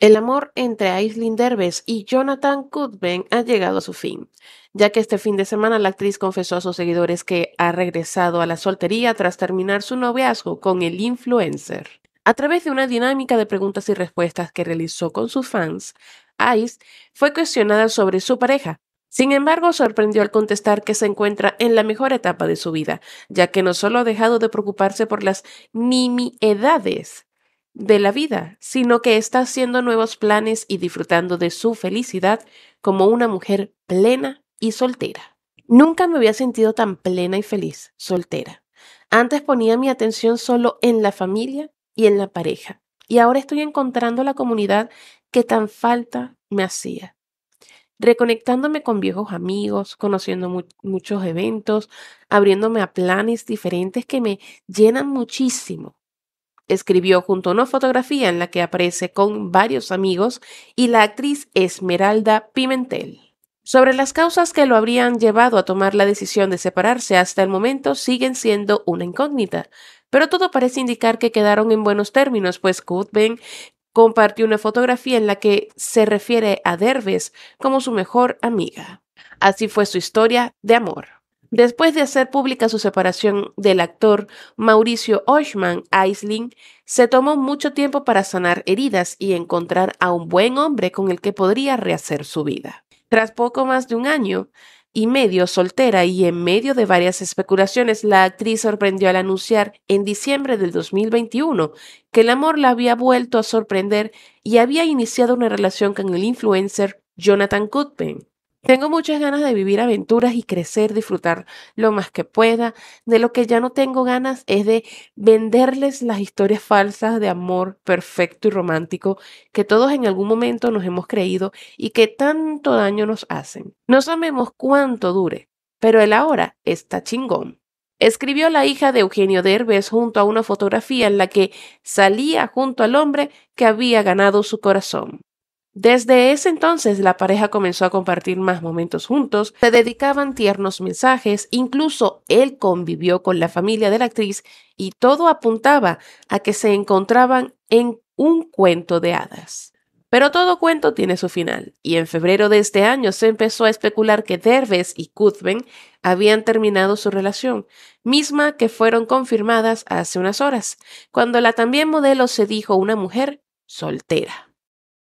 El amor entre Aislinn derbes y Jonathan Goodman ha llegado a su fin, ya que este fin de semana la actriz confesó a sus seguidores que ha regresado a la soltería tras terminar su noviazgo con el influencer. A través de una dinámica de preguntas y respuestas que realizó con sus fans, Ice fue cuestionada sobre su pareja. Sin embargo, sorprendió al contestar que se encuentra en la mejor etapa de su vida, ya que no solo ha dejado de preocuparse por las nimiedades de la vida, sino que está haciendo nuevos planes y disfrutando de su felicidad como una mujer plena y soltera. Nunca me había sentido tan plena y feliz, soltera. Antes ponía mi atención solo en la familia y en la pareja, y ahora estoy encontrando la comunidad que tan falta me hacía. Reconectándome con viejos amigos, conociendo muchos eventos, abriéndome a planes diferentes que me llenan muchísimo Escribió junto a una fotografía en la que aparece con varios amigos y la actriz Esmeralda Pimentel. Sobre las causas que lo habrían llevado a tomar la decisión de separarse hasta el momento siguen siendo una incógnita, pero todo parece indicar que quedaron en buenos términos, pues Cuthbert compartió una fotografía en la que se refiere a Derbez como su mejor amiga. Así fue su historia de amor. Después de hacer pública su separación del actor Mauricio Oshman Aisling, se tomó mucho tiempo para sanar heridas y encontrar a un buen hombre con el que podría rehacer su vida. Tras poco más de un año y medio soltera y en medio de varias especulaciones, la actriz sorprendió al anunciar en diciembre del 2021 que el amor la había vuelto a sorprender y había iniciado una relación con el influencer Jonathan Cuthbert. Tengo muchas ganas de vivir aventuras y crecer, disfrutar lo más que pueda. De lo que ya no tengo ganas es de venderles las historias falsas de amor perfecto y romántico que todos en algún momento nos hemos creído y que tanto daño nos hacen. No sabemos cuánto dure, pero el ahora está chingón. Escribió la hija de Eugenio Derbez junto a una fotografía en la que salía junto al hombre que había ganado su corazón. Desde ese entonces la pareja comenzó a compartir más momentos juntos, se dedicaban tiernos mensajes, incluso él convivió con la familia de la actriz y todo apuntaba a que se encontraban en un cuento de hadas. Pero todo cuento tiene su final, y en febrero de este año se empezó a especular que Derbez y Cuthbert habían terminado su relación, misma que fueron confirmadas hace unas horas, cuando la también modelo se dijo una mujer soltera.